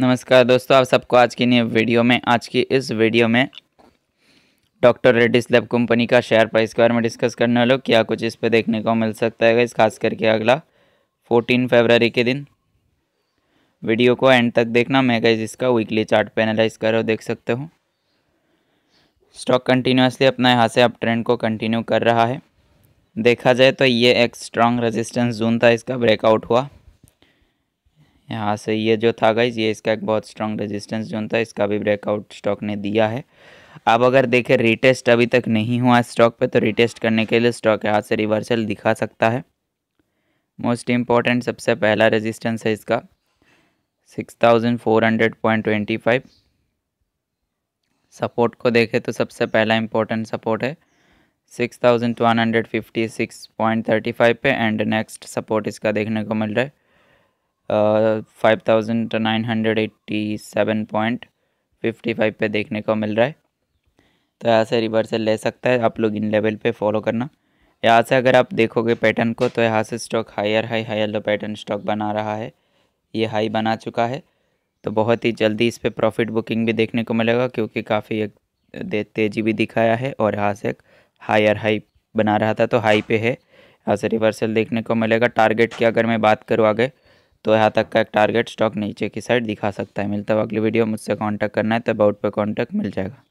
नमस्कार दोस्तों आप सबको आज की नई वीडियो में आज की इस वीडियो में डॉक्टर रेडिस लैब कंपनी का शेयर प्राइस के बारे में डिस्कस करने वाले क्या कुछ इस पर देखने को मिल सकता है इस खास करके अगला 14 फरवरी के दिन वीडियो को एंड तक देखना मैं गाइज इसका वीकली चार्ट एनालाइज कर रहा हूँ देख सकते हो स्टॉक कंटिन्यूसली अपना यहाँ से अप ट्रेंड को कंटिन्यू कर रहा है देखा जाए तो ये एक स्ट्रॉन्ग रजिस्टेंस जोन था इसका ब्रेकआउट हुआ यहाँ से ये जो था गाइज ये इसका एक बहुत स्ट्रांग रेजिस्टेंस जोन था इसका भी ब्रेकआउट स्टॉक ने दिया है अब अगर देखें रिटेस्ट अभी तक नहीं हुआ स्टॉक पे तो रिटेस्ट करने के लिए स्टॉक यहाँ से रिवर्सल दिखा सकता है मोस्ट इम्पॉर्टेंट सबसे पहला रेजिस्टेंस है इसका six thousand four hundred point twenty five support को देखें तो सबसे पहला इम्पोर्टेंट सपोर्ट है six thousand hundred fifty six point thirty five पे एंड नेक्स्ट सपोर्ट इसका देखने को मिल रहा है five nine hundred eighty seven point fifty five पे देखने को मिल रहा है तो यहाँ से रिवर्सल ले सकता है आप लोग इन लेवल पे फॉलो करना यहाँ से अगर आप देखोगे पैटर्न को तो यहाँ से stock higher high higher low pattern stock बना रहा है ये हाई बना चुका है तो बहुत ही जल्दी इस पर प्रॉफिट बुकिंग भी देखने को मिलेगा क्योंकि काफ़ी एक तेज़ी भी दिखाया है और यहाँ से एक हायर हाई बना रहा था तो हाई पे है यहाँ से रिवर्सल देखने को मिलेगा टारगेट की अगर मैं बात करूँ आगे तो यहाँ तक का एक टारगेट स्टॉक नीचे की साइड दिखा सकता है मिलता है अगली वीडियो मुझसे कांटेक्ट करना है तो अबाउट पे कांटेक्ट मिल जाएगा